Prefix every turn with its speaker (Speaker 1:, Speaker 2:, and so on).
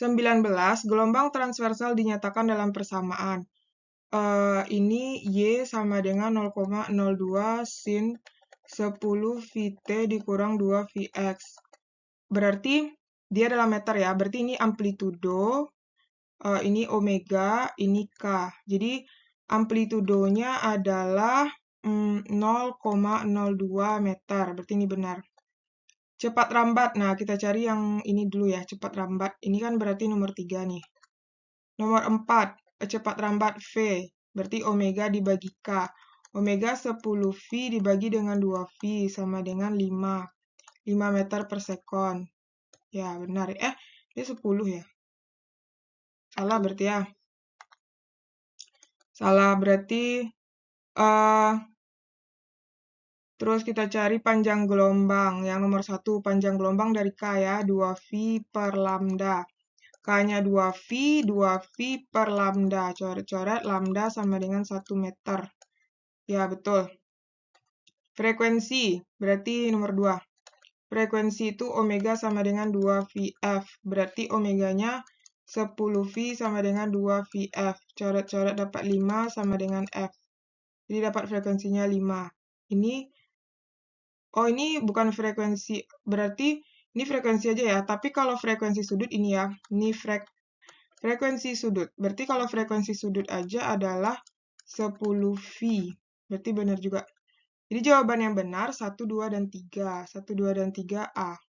Speaker 1: 19. Gelombang transversal dinyatakan dalam persamaan. Uh, ini Y sama dengan 0,02 sin 10 VT dikurang 2 VX. Berarti dia dalam meter ya. Berarti ini amplitudo, uh, ini omega, ini K. Jadi amplitudonya adalah mm, 0,02 meter. Berarti ini benar. Cepat rambat. Nah, kita cari yang ini dulu ya, cepat rambat. Ini kan berarti nomor 3 nih. Nomor 4, cepat rambat V. Berarti omega dibagi K. Omega 10V dibagi dengan 2V sama dengan 5. 5 meter per sekon. Ya, benar. Eh, ini 10 ya. Salah berarti ya. Salah berarti uh, Terus kita cari panjang gelombang. Yang nomor satu panjang gelombang dari K ya, 2V per lambda. K-nya 2V, 2V per lambda. Coret-coret lambda sama dengan 1 meter. Ya, betul. Frekuensi, berarti nomor 2. Frekuensi itu omega sama dengan 2VF. Berarti omeganya 10V sama dengan 2VF. Coret-coret dapat 5 sama dengan F. Jadi dapat frekuensinya 5. Ini oh ini bukan frekuensi, berarti ini frekuensi aja ya, tapi kalau frekuensi sudut ini ya, ini frek, frekuensi sudut. Berarti kalau frekuensi sudut aja adalah 10V. Berarti benar juga. Jadi jawaban yang benar 1, 2, dan 3. 1, 2, dan 3A.